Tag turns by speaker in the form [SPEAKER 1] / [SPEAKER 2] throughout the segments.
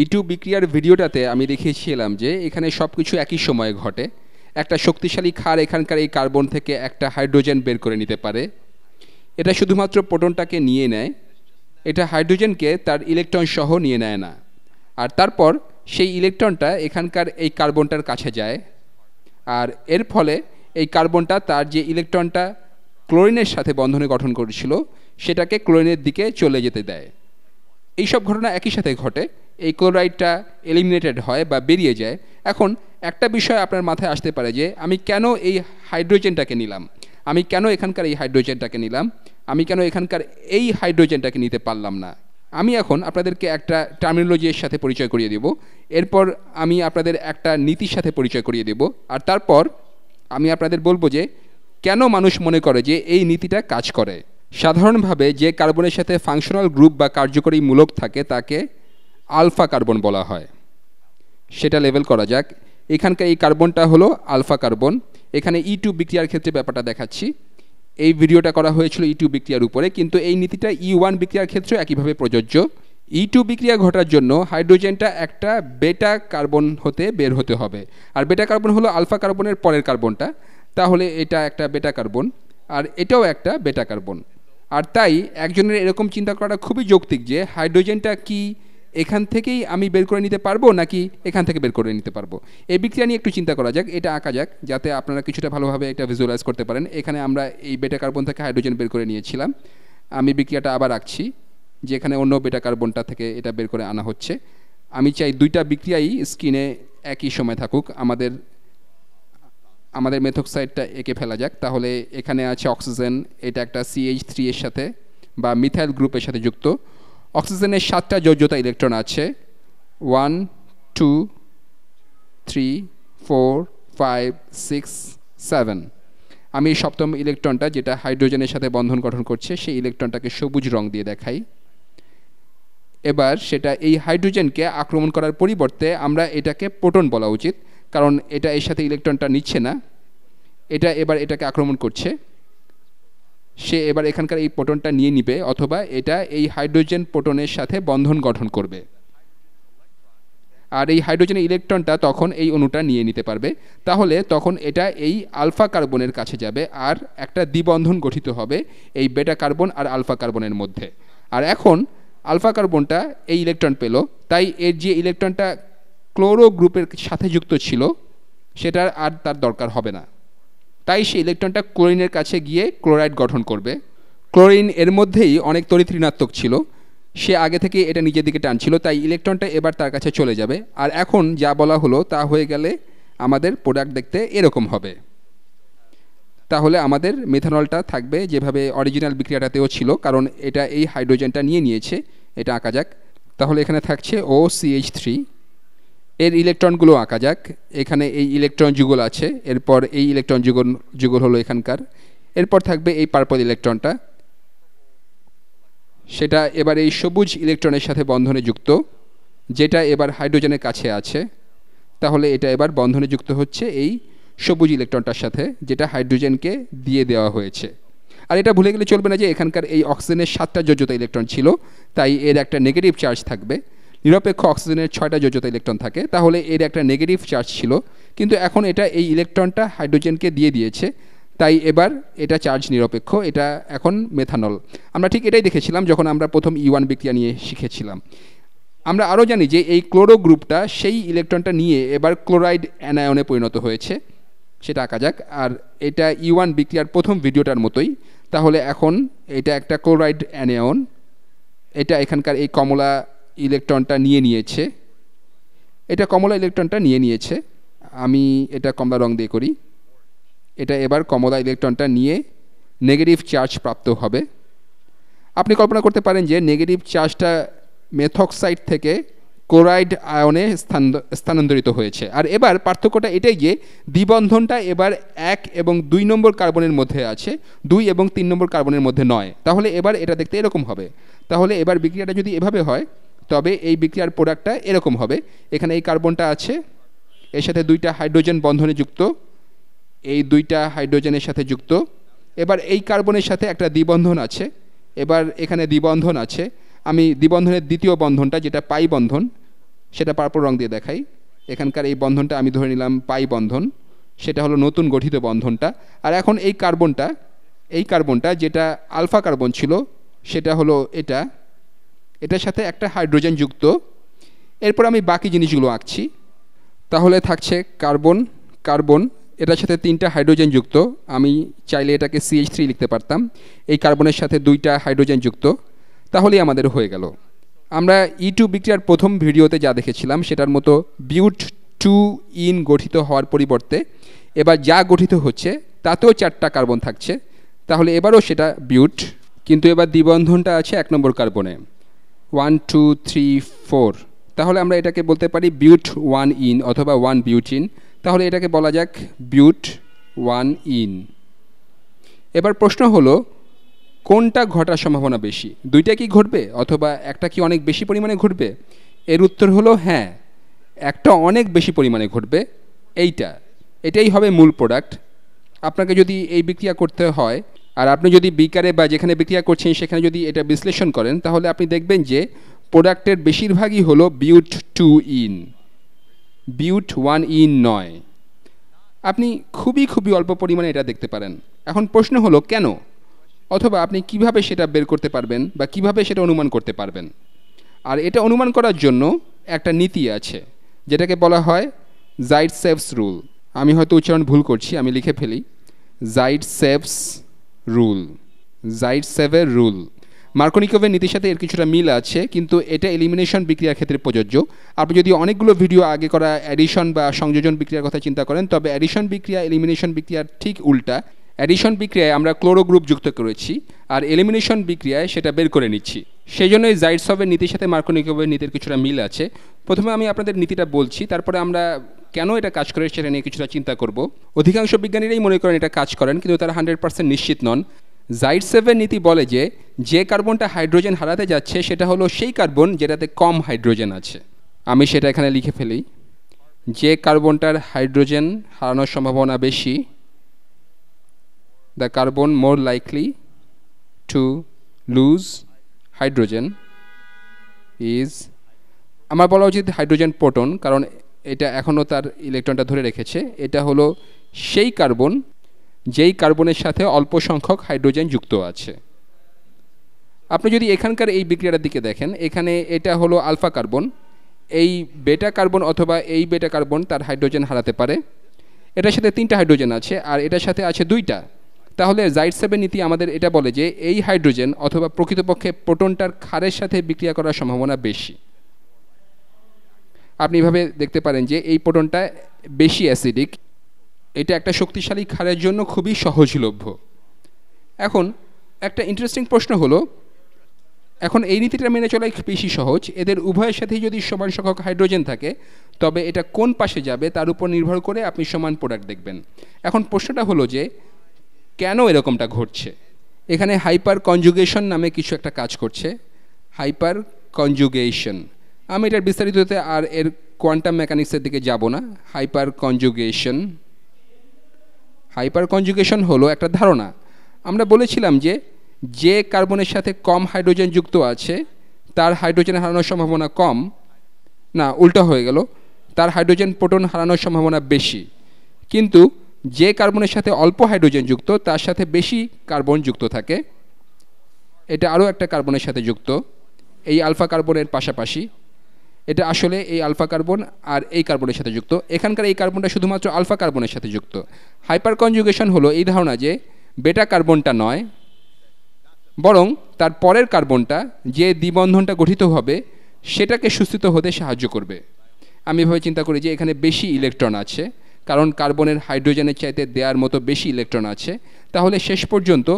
[SPEAKER 1] YouTube e বিক্রিয়ার ভিডিওটাতে আমি দেখিয়েছিলাম যে এখানে সব কিছু একই সময়ে ঘটে একটা শক্তিশালী খার এখানকার এই কার্বন থেকে একটা হাইড্রোজেন বের করে নিতে পারে এটা শুধুমাত্র প্রোটনটাকে নিয়ে নেয় এটা হাইড্রোজেনকে তার ইলেকট্রন সহ নিয়ে নেয় না আর তারপর সেই ইলেকট্রনটা এখানকার এই কার্বনটার কাছে যায় আর এর ফলে এই কার্বনটা তার যে ইলেকট্রনটা ক্লোরিনের সাথে বন্ধনে গঠন করেছিল সেটাকে ক্লোরিনের দিকে চলে যেতে দেয় এইসব ঘটনা একই সাথে ঘটে এই ক্লোরাইডটা এলিমিনেটেড হয় বা বেরিয়ে যায় এখন একটা বিষয় আপনার মাথায় আসতে পারে যে আমি কেন এই হাইড্রোজেনটাকে নিলাম আমি কেন এখানকার এই হাইড্রোজেনটাকে নিলাম আমি কেন এখানকার এই হাইড্রোজেনটাকে নিতে পারলাম না আমি এখন আপনাদেরকে একটা টার্মিনোলজির সাথে পরিচয় করিয়ে দেব এরপর আমি আপনাদের একটা নীতির সাথে পরিচয় করিয়ে দেব আর তারপর আমি আপনাদের বলবো যে কেন মানুষ মনে করে যে এই নীতিটা কাজ করে সাধারণভাবে যে কার্বনের সাথে ফাংশনাল গ্রুপ বা কার্যকরী মূলক থাকে তাকে আলফা কার্বন বলা হয় সেটা লেভেল করা যাক এখানকার এই কার্বনটা হলো আলফা কার্বন এখানে ই e টু বিক্রিয়ার ক্ষেত্রে ব্যাপারটা দেখাচ্ছি এই ভিডিওটা করা হয়েছিল ই e টু বিক্রিয়ার উপরে কিন্তু এই নীতিটা ই e ওয়ান বিক্রিয়ার ক্ষেত্রেও একইভাবে প্রযোজ্য ই টু বিক্রিয়া ঘটার জন্য হাইড্রোজেনটা একটা বেটা কার্বন হতে বের হতে হবে আর বেটা কার্বন হলো আলফা কার্বনের পরের কার্বনটা তাহলে এটা একটা বেটা কার্বন আর এটাও একটা বেটা কার্বন আর তাই একজনের এরকম চিন্তা করাটা খুবই যৌক্তিক যে হাইড্রোজেনটা কি এখান থেকেই আমি বের করে নিতে পারবো নাকি এখান থেকে বের করে নিতে পারবো এই বিক্রিয়া নিয়ে একটু চিন্তা করা যাক এটা আঁকা যাক যাতে আপনারা কিছুটা ভালোভাবে এটা ভিজুয়ালাইজ করতে পারেন এখানে আমরা এই বেটা কার্বন থেকে হাইড্রোজেন বের করে নিয়েছিলাম আমি বিক্রিয়াটা আবার আঁকছি যেখানে অন্য বেটা কার্বনটা থেকে এটা বের করে আনা হচ্ছে আমি চাই দুইটা বিক্রিয়াই স্কিনে একই সময় থাকুক আমাদের আমাদের মেথক্সাইডটা এঁকে ফেলা যাক তাহলে এখানে আছে অক্সিজেন এটা একটা সিএইচ থ্রি এর সাথে বা মিথাইল গ্রুপের সাথে যুক্ত অক্সিজেনের সাতটা যোজ্যতা ইলেকট্রন আছে one two three four five six seven আমি এই সপ্তম ইলেকট্রনটা যেটা হাইড্রোজেনের সাথে বন্ধন গঠন করছে সেই ইলেকট্রনটাকে সবুজ রং দিয়ে দেখাই এবার সেটা এই হাইড্রোজেনকে আক্রমণ করার পরিবর্তে আমরা এটাকে প্রোটন বলা উচিত কারণ এটা এর সাথে ইলেকট্রনটা নিচ্ছে না এটা এবার এটাকে আক্রমণ করছে সে এবার এখানকার এই প্রোটনটা নিয়ে নিবে অথবা এটা এই হাইড্রোজেন প্রোটনের সাথে বন্ধন গঠন করবে আর এই হাইড্রোজেন ইলেকট্রনটা তখন এই অণুটা নিয়ে নিতে পারবে তাহলে তখন এটা এই আলফা কার্বনের কাছে যাবে আর একটা দ্বিবন্ধন গঠিত হবে এই বেটা কার্বন আর আলফা কার্বনের মধ্যে আর এখন আলফা কার্বনটা এই ইলেকট্রন পেল তাই এর যে ইলেকট্রনটা ক্লোরো গ্রুপের সাথে যুক্ত ছিল সেটার আর তার দরকার হবে না তাই সেই ইলেকট্রনটা ক্লোরিনের কাছে গিয়ে ক্লোরাইড গঠন করবে ক্লোরিন এর মধ্যেই অনেক তরিত ঋণাত্মক ছিল সে আগে থেকে এটা নিজের দিকে টানছিল তাই ইলেকট্রনটা এবার তার কাছে চলে যাবে আর এখন যা বলা হলো তা হয়ে গেলে আমাদের প্রোডাক্ট দেখতে এরকম হবে তাহলে আমাদের মেথানলটা থাকবে যেভাবে অরিজিনাল বিক্রিয়াটাতেও ছিল কারণ এটা এই হাইড্রোজেনটা নিয়ে নিয়েছে এটা আঁকা যাক তাহলে এখানে থাকছে ও সিএইচ থ্রি এর ইলেকট্রনগুলো আঁকা যাক এখানে এই ইলেকট্রন যুগল আছে এরপর এই ইলেকট্রন যুগল যুগল হলো এখানকার এরপর থাকবে এই পার্পল ইলেকট্রনটা সেটা এবার এই সবুজ ইলেকট্রনের সাথে বন্ধনে যুক্ত যেটা এবার হাইড্রোজেনের কাছে আছে তাহলে এটা এবার বন্ধনে যুক্ত হচ্ছে এই সবুজ ইলেকট্রনটার সাথে যেটা হাইড্রোজেনকে দিয়ে দেওয়া হয়েছে আর এটা ভুলে গেলে চলবে না যে এখানকার এই অক্সিজেনের সাতটা যোজ্যতা ইলেকট্রন ছিল তাই এর একটা নেগেটিভ চার্জ থাকবে নিরপেক্ষ অক্সিজেনের ছয়টা যোজ্যতা ইলেকট্রন থাকে তাহলে এর একটা নেগেটিভ চার্জ ছিল কিন্তু এখন এটা এই ইলেকট্রনটা হাইড্রোজেনকে দিয়ে দিয়েছে তাই এবার এটা চার্জ নিরপেক্ষ এটা এখন মেথানল আমরা ঠিক এটাই দেখেছিলাম যখন আমরা প্রথম ইওয়ান e বিক্রিয়া নিয়ে শিখেছিলাম আমরা আরও জানি যে এই ক্লোরো গ্রুপটা সেই ইলেকট্রনটা নিয়ে এবার ক্লোরাইড অ্যানায়নে পরিণত হয়েছে সেটা আঁকা যাক আর এটা ইওয়ান e বিক্রিয়ার প্রথম ভিডিওটার মতোই তাহলে এখন এটা একটা ক্লোরাইড অ্যানায়ন এটা এখানকার এই কমলা ইলেকট্রনটা নিয়ে নিয়েছে এটা কমলা ইলেকট্রনটা নিয়ে নিয়েছে আমি এটা কমলা রং দিয়ে করি এটা এবার কমলা ইলেকট্রনটা নিয়ে নেগেটিভ চার্জ প্রাপ্ত হবে আপনি কল্পনা করতে পারেন যে নেগেটিভ চার্জটা মেথক্সাইড থেকে ক্লোরাইড আয়নে স্থানান্তরিত হয়েছে আর এবার পার্থক্যটা এটাই যে দ্বিবন্ধনটা এবার এক এবং দুই নম্বর কার্বনের মধ্যে আছে দুই এবং তিন নম্বর কার্বনের মধ্যে নয় তাহলে এবার এটা দেখতে এরকম হবে তাহলে এবার বিক্রিয়াটা যদি এভাবে হয় তবে এই বিক্রিয়ার প্রোডাক্টটা এরকম হবে এখানে এই কার্বনটা আছে এর সাথে দুইটা হাইড্রোজেন বন্ধনে যুক্ত এই দুইটা হাইড্রোজেনের সাথে যুক্ত এবার এই কার্বনের সাথে একটা দ্বিবন্ধন আছে এবার এখানে দ্বিবন্ধন আছে আমি দ্বিবন্ধনের দ্বিতীয় বন্ধনটা যেটা পাই বন্ধন সেটা পার্পল রং দিয়ে দেখাই এখানকার এই বন্ধনটা আমি ধরে নিলাম পাই বন্ধন সেটা হলো নতুন গঠিত বন্ধনটা আর এখন এই কার্বনটা এই কার্বনটা যেটা আলফা কার্বন ছিল সেটা হলো এটা এটার সাথে একটা হাইড্রোজেন যুক্ত এরপর আমি বাকি জিনিসগুলো আঁকছি তাহলে থাকছে কার্বন কার্বন এটার সাথে তিনটা হাইড্রোজেন যুক্ত আমি চাইলে এটাকে সিএইচ থ্রি লিখতে পারতাম এই কার্বনের সাথে দুইটা হাইড্রোজেন যুক্ত তাহলেই আমাদের হয়ে গেল আমরা ইউটিউব e বিক্রিয়ার প্রথম ভিডিওতে যা দেখেছিলাম সেটার মতো বিউট টু ইন গঠিত হওয়ার পরিবর্তে এবার যা গঠিত হচ্ছে তাতেও চারটা কার্বন থাকছে তাহলে এবারও সেটা বিউট কিন্তু এবার দ্বিবন্ধনটা আছে এক নম্বর কার্বনে ওয়ান টু থ্রি ফোর তাহলে আমরা এটাকে বলতে পারি বিউট ওয়ান ইন অথবা ওয়ান বিউট ইন তাহলে এটাকে বলা যাক বিউট ওয়ান ইন এবার প্রশ্ন হলো কোনটা ঘটার সম্ভাবনা বেশি দুইটা কি ঘটবে অথবা একটা কি অনেক বেশি পরিমাণে ঘটবে এর উত্তর হলো হ্যাঁ একটা অনেক বেশি পরিমাণে ঘটবে এইটা এটাই হবে মূল প্রোডাক্ট আপনাকে যদি এই বিক্রিয়া করতে হয় আর আপনি যদি বিকারে বা যেখানে বিক্রিয়া করছেন সেখানে যদি এটা বিশ্লেষণ করেন তাহলে আপনি দেখবেন যে প্রোডাক্টের বেশিরভাগই হল but two ene but one ene নয় আপনি খুবই খুবই অল্প পরিমাণে এটা দেখতে পারেন এখন প্রশ্ন হলো কেন অথবা আপনি কিভাবে সেটা বের করতে পারবেন বা কিভাবে সেটা অনুমান করতে পারবেন আর এটা অনুমান করার জন্য একটা নীতি আছে যেটাকে বলা হয় জাইড সেভস রুল আমি হয়তো উচ্চারণ ভুল করছি আমি লিখে ফেলি জাইড সেভস রুল জাইটসেভের রুল মার্কনিকভের নীতির সাথে এর কিছুটা মিল আছে কিন্তু এটা এলিমিনেশন বিক্রিয়ার ক্ষেত্রে প্রযোজ্য আপনি যদি অনেকগুলো ভিডিও আগে করা অ্যাডিশন বা সংযোজন বিক্রিয়ার কথা চিন্তা করেন তবে অ্যাডিশন বিক্রিয়া এলিমিনেশন বিক্রিয়ার ঠিক উল্টা অ্যাডিশন বিক্রিয়ায় আমরা ক্লোরো গ্রুপ যুক্ত করেছি আর এলিমিনেশন বিক্রিয়ায় সেটা বের করে নিচ্ছি সেই জন্যই জাইটসভের নীতির সাথে মার্কনিকভের নীতির কিছুটা মিল আছে প্রথমে আমি আপনাদের নীতিটা বলছি তারপরে আমরা কেন এটা কাজ করে সেটা নিয়ে কিছুটা চিন্তা করব অধিকাংশ বিজ্ঞানীরাই মনে করেন এটা কাজ করেন কিন্তু তারা হান্ড্রেড পার্সেন্ট নিশ্চিত নন জাইড সেভেন নীতি বলে যে যে কার্বনটা হাইড্রোজেন হারাতে যাচ্ছে সেটা হলো সেই কার্বন যেটাতে কম হাইড্রোজেন আছে আমি সেটা এখানে লিখে ফেলি যে কার্বনটার হাইড্রোজেন হারানোর সম্ভাবনা বেশি the carbon more likely to lose hydrogen is আমার বলা উচিত হাইড্রোজেন প্রোটন কারণ এটা এখনও তার ইলেকট্রনটা ধরে রেখেছে এটা হলো সেই কার্বন যেই কার্বনের সাথে অল্প সংখ্যক হাইড্রোজেন যুক্ত আছে আপনি যদি এখানকার এই বিক্রিয়াটার দিকে দেখেন এখানে এটা হলো আলফা কার্বন এই বেটা কার্বন অথবা এই বেটা কার্বন তার হাইড্রোজেন হারাতে পারে এটার সাথে তিনটা হাইড্রোজেন আছে আর এটার সাথে আছে দুইটা তাহলে জাইট সেভেন নীতি আমাদের এটা বলে যে এই হাইড্রোজেন অথবা প্রকৃতপক্ষে প্রোটনটার ক্ষারের সাথে বিক্রিয়া করার সম্ভাবনা বেশি আপনি এভাবে দেখতে পারেন যে এই পোটনটা বেশি অ্যাসিডিক এটা একটা শক্তিশালী ক্ষারের জন্য খুবই সহজলভ্য এখন একটা ইন্টারেস্টিং প্রশ্ন হলো এখন এই নীতিটা মেনে চলাই বেশি সহজ এদের উভয়ের সাথেই যদি সমান সংখ্যক হাইড্রোজেন থাকে তবে এটা কোন পাশে যাবে তার উপর নির্ভর করে আপনি সমান প্রোডাক্ট দেখবেন এখন প্রশ্নটা হলো যে কেন এরকমটা ঘটছে এখানে হাইপার কনজুগেশন নামে কিছু একটা কাজ করছে হাইপার কনজুগেশন আমি এটার বিস্তারিততে আর এর কোয়ান্টাম মেকানিক্সের দিকে যাব না হাইপার কনজুগেশন হাইপার কনজুগেশন হলো একটা ধারণা আমরা বলেছিলাম যে যে কার্বনের সাথে কম হাইড্রোজেন যুক্ত আছে তার হাইড্রোজেন হারানোর সম্ভাবনা কম না উল্টা হয়ে গেল তার হাইড্রোজেন প্রোটন হারানোর সম্ভাবনা বেশি কিন্তু যে কার্বনের সাথে অল্প হাইড্রোজেন যুক্ত তার সাথে বেশি কার্বন যুক্ত থাকে এটা আরও একটা কার্বনের সাথে যুক্ত এই আলফা কার্বনের পাশাপাশি এটা আসলে এই আলফা কার্বন আর এই কার্বনের সাথে যুক্ত এখানকার এই কার্বনটা শুধুমাত্র আলফা কার্বনের সাথে যুক্ত হাইপার কনজুগেশন হলো এই ধারণা যে বেটা কার্বনটা নয় বরং তার পরের কার্বনটা যে দ্বিবন্ধনটা গঠিত হবে সেটাকে সুস্থিত হতে সাহায্য করবে আমি এভাবে চিন্তা করি যে এখানে বেশি ইলেকট্রন আছে কারণ কার্বনের হাইড্রোজেনের চাইতে দেওয়ার মতো বেশি ইলেকট্রন আছে তাহলে শেষ পর্যন্ত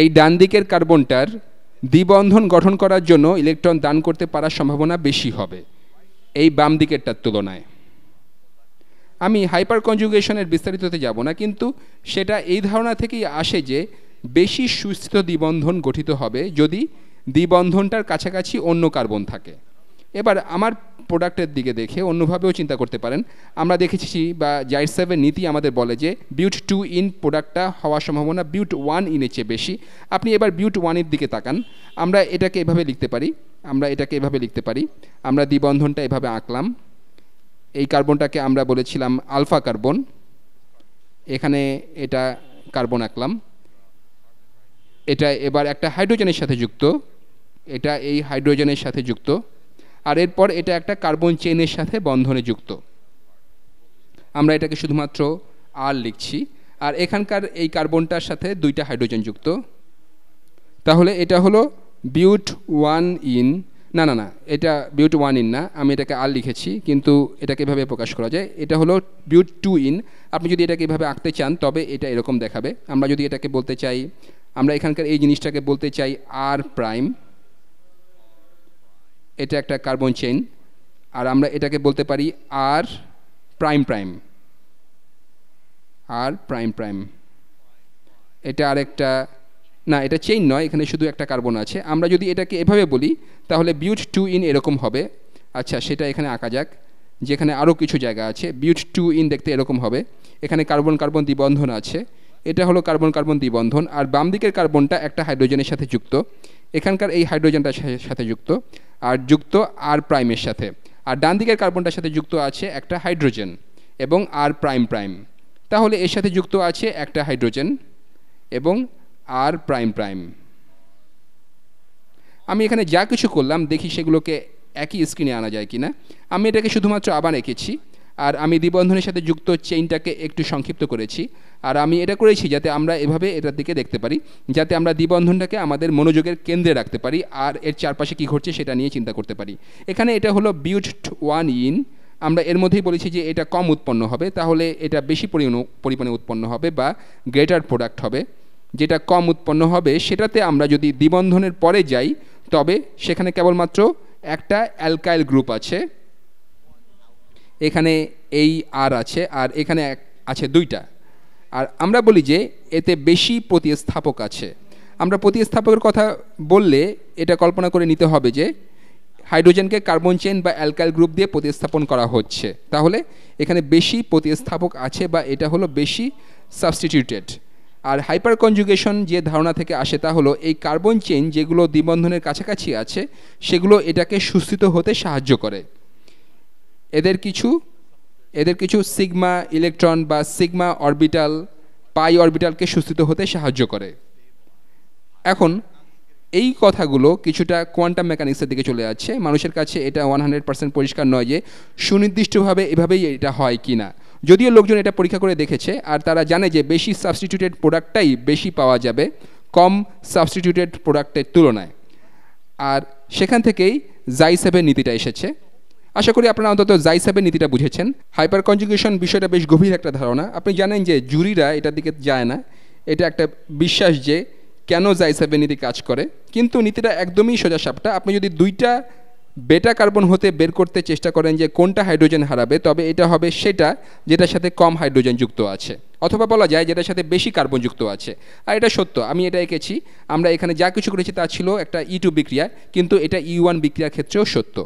[SPEAKER 1] এই ডান দিকের কার্বনটার দ্বিবন্ধন গঠন করার জন্য ইলেকট্রন দান করতে পারার সম্ভাবনা বেশি হবে এই বাম দিকেরটার তুলনায় আমি হাইপার কনজুগেশনের বিস্তারিততে যাব না কিন্তু সেটা এই ধারণা থেকেই আসে যে বেশি সুস্থিত দ্বিবন্ধন গঠিত হবে যদি দ্বিবন্ধনটার কাছাকাছি অন্য কার্বন থাকে এবার আমার প্রোডাক্টের দিকে দেখে অন্যভাবেও চিন্তা করতে পারেন আমরা দেখেছি বা জাইট সেভের নীতি আমাদের বলে যে বিউট টু ইন প্রোডাক্টটা হওয়ার সম্ভাবনা বিউট ওয়ান ইনের চেয়ে বেশি আপনি এবার বিউট ওয়ানের দিকে তাকান আমরা এটাকে এভাবে লিখতে পারি আমরা এটাকে এভাবে লিখতে পারি আমরা দ্বিবন্ধনটা এভাবে আঁকলাম এই কার্বনটাকে আমরা বলেছিলাম আলফা কার্বন এখানে এটা কার্বন আঁকলাম এটা এবার একটা হাইড্রোজেনের সাথে যুক্ত এটা এই হাইড্রোজেনের সাথে যুক্ত আর এরপর এটা একটা কার্বন চেনের সাথে বন্ধনে যুক্ত আমরা এটাকে শুধুমাত্র আর লিখছি আর এখানকার এই কার্বনটার সাথে দুইটা হাইড্রোজেন যুক্ত তাহলে এটা হলো বিউট ওয়ান ইন না না না এটা বিউট ওয়ান ইন না আমি এটাকে আর লিখেছি কিন্তু এটাকে এভাবে প্রকাশ করা যায় এটা হলো বিউট টু ইন আপনি যদি এটাকে এভাবে আঁকতে চান তবে এটা এরকম দেখাবে আমরা যদি এটাকে বলতে চাই আমরা এখানকার এই জিনিসটাকে বলতে চাই আর প্রাইম এটা একটা কার্বন চেইন আর আমরা এটাকে বলতে পারি R prime prime R prime prime এটা আর একটা না এটা চেইন নয় এখানে শুধু একটা কার্বন আছে আমরা যদি এটাকে এভাবে বলি তাহলে বিউট টু ইন এরকম হবে আচ্ছা সেটা এখানে আঁকা যাক যেখানে আরও কিছু জায়গা আছে বিউট টু ইন দেখতে এরকম হবে এখানে কার্বন কার্বন দ্বিবন্ধন আছে এটা হলো কার্বন কার্বন দ্বিবন্ধন আর বাম দিকের কার্বনটা একটা হাইড্রোজেনের সাথে যুক্ত এখানকার এই হাইড্রোজেনটার সাথে যুক্ত আর যুক্ত আর প্রাইমের সাথে আর ডান দিকের কার্বনটার সাথে যুক্ত আছে একটা হাইড্রোজেন এবং আর প্রাইম প্রাইম তাহলে এর সাথে যুক্ত আছে একটা হাইড্রোজেন এবং আর প্রাইম প্রাইম আমি এখানে যা কিছু করলাম দেখি সেগুলোকে একই স্ক্রিনে আনা যায় কি না আমি এটাকে শুধুমাত্র আবার এঁকেছি আর আমি দ্বিবন্ধনের সাথে যুক্ত চেইনটাকে একটু সংক্ষিপ্ত করেছি আর আমি এটা করেছি যাতে আমরা এভাবে এটার দিকে দেখতে পারি যাতে আমরা দ্বিবন্ধনটাকে আমাদের মনোযোগের কেন্দ্রে রাখতে পারি আর এর চারপাশে কি ঘটছে সেটা নিয়ে চিন্তা করতে পারি এখানে এটা হলো বিউট ওয়ান ইন আমরা এর মধ্যেই বলেছি যে এটা কম উৎপন্ন হবে তাহলে এটা বেশি পরিমাণে উৎপন্ন হবে বা গ্রেটার প্রোডাক্ট হবে যেটা কম উৎপন্ন হবে সেটাতে আমরা যদি দ্বিবন্ধনের পরে যাই তবে সেখানে কেবলমাত্র একটা অ্যালকাইল গ্রুপ আছে এখানে এই আর আছে আর এখানে আছে দুইটা আর আমরা বলি যে এতে বেশি প্রতিস্থাপক আছে আমরা প্রতিস্থাপকের কথা বললে এটা কল্পনা করে নিতে হবে যে হাইড্রোজেনকে কার্বন চেন বা অ্যালকাইল গ্রুপ দিয়ে প্রতিস্থাপন করা হচ্ছে তাহলে এখানে বেশি প্রতিস্থাপক আছে বা এটা হলো বেশি সাবস্টিটিউটেড আর হাইপার কনজুগেশন যে ধারণা থেকে আসে তা হলো এই কার্বন চেন যেগুলো দ্বিবন্ধনের কাছাকাছি আছে সেগুলো এটাকে সুস্থিত হতে সাহায্য করে এদের কিছু এদের কিছু সিগমা ইলেকট্রন বা সিগমা অরবিটাল পাই অরবিটালকে সুস্থিত হতে সাহায্য করে এখন এই কথাগুলো কিছুটা কোয়ান্টাম মেকানিক্সের দিকে চলে যাচ্ছে মানুষের কাছে এটা ওয়ান হান্ড্রেড পার্সেন্ট পরিষ্কার নয় যে সুনির্দিষ্টভাবে এভাবেই এটা হয় কি না যদিও লোকজন এটা পরীক্ষা করে দেখেছে আর তারা জানে যে বেশি সাবস্টিটিউটেড প্রোডাক্টটাই বেশি পাওয়া যাবে কম সাবস্টিটিউটেড প্রোডাক্টের তুলনায় আর সেখান থেকেই জাই নীতিটা এসেছে আশা করি আপনারা অন্তত জাইসাবের নীতিটা বুঝেছেন হাইপার কনজুগেশন বিষয়টা বেশ গভীর একটা ধারণা আপনি জানেন যে জুরিরা এটার দিকে যায় না এটা একটা বিশ্বাস যে কেন জাইসাবের নীতি কাজ করে কিন্তু নীতিটা একদমই সোজা সাপটা আপনি যদি দুইটা বেটা কার্বন হতে বের করতে চেষ্টা করেন যে কোনটা হাইড্রোজেন হারাবে তবে এটা হবে সেটা যেটার সাথে কম হাইড্রোজেন যুক্ত আছে অথবা বলা যায় যেটার সাথে বেশি কার্বন যুক্ত আছে আর এটা সত্য আমি এটা এঁকেছি আমরা এখানে যা কিছু করেছি তা ছিল একটা ই e টু বিক্রিয়া কিন্তু এটা ই e ওয়ান বিক্রিয়ার ক্ষেত্রেও সত্য